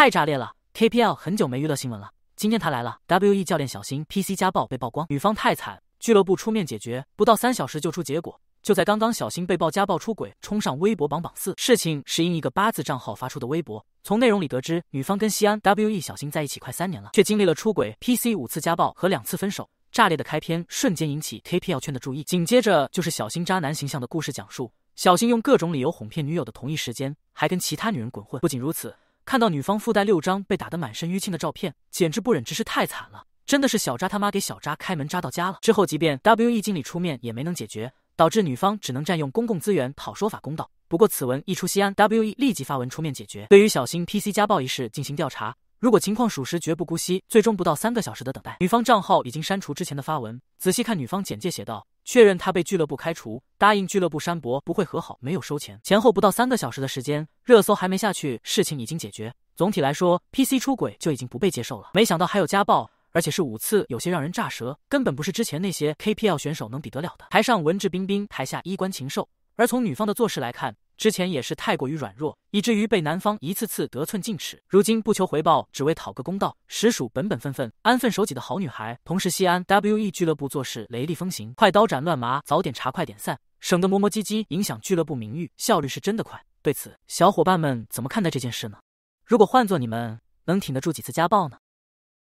太炸裂了！KPL 很久没娱乐新闻了，今天他来了。WE 教练小新 PC 家暴被曝光，女方太惨，俱乐部出面解决，不到三小时就出结果。就在刚刚，小新被曝家暴出轨，冲上微博榜榜四。事情是因一个八字账号发出的微博，从内容里得知，女方跟西安 WE 小新在一起快三年了，却经历了出轨、PC 五次家暴和两次分手。炸裂的开篇瞬间引起 KPL 圈的注意，紧接着就是小新渣男形象的故事讲述。小新用各种理由哄骗女友的同一时间，还跟其他女人滚混。不仅如此。看到女方附带六张被打得满身淤青的照片，简直不忍直视，太惨了！真的是小渣他妈给小渣开门，渣到家了。之后即便 WE 经理出面也没能解决，导致女方只能占用公共资源讨说法公道。不过此文一出，西安 WE 立即发文出面解决，对于小新 PC 家暴一事进行调查。如果情况属实，绝不姑息。最终不到三个小时的等待，女方账号已经删除之前的发文。仔细看女方简介，写道：确认他被俱乐部开除，答应俱乐部删博不会和好，没有收钱。前后不到三个小时的时间，热搜还没下去，事情已经解决。总体来说，PC 出轨就已经不被接受了。没想到还有家暴，而且是五次，有些让人炸舌，根本不是之前那些 KPL 选手能比得了的。台上文质彬彬，台下衣冠禽兽。而从女方的做事来看。之前也是太过于软弱，以至于被男方一次次得寸进尺。如今不求回报，只为讨个公道，实属本本分分、安分守己的好女孩。同时，西安 WE 俱乐部做事雷厉风行，快刀斩乱麻，早点查，快点散，省得磨磨唧唧，影响俱乐部名誉。效率是真的快。对此，小伙伴们怎么看待这件事呢？如果换做你们，能挺得住几次家暴呢？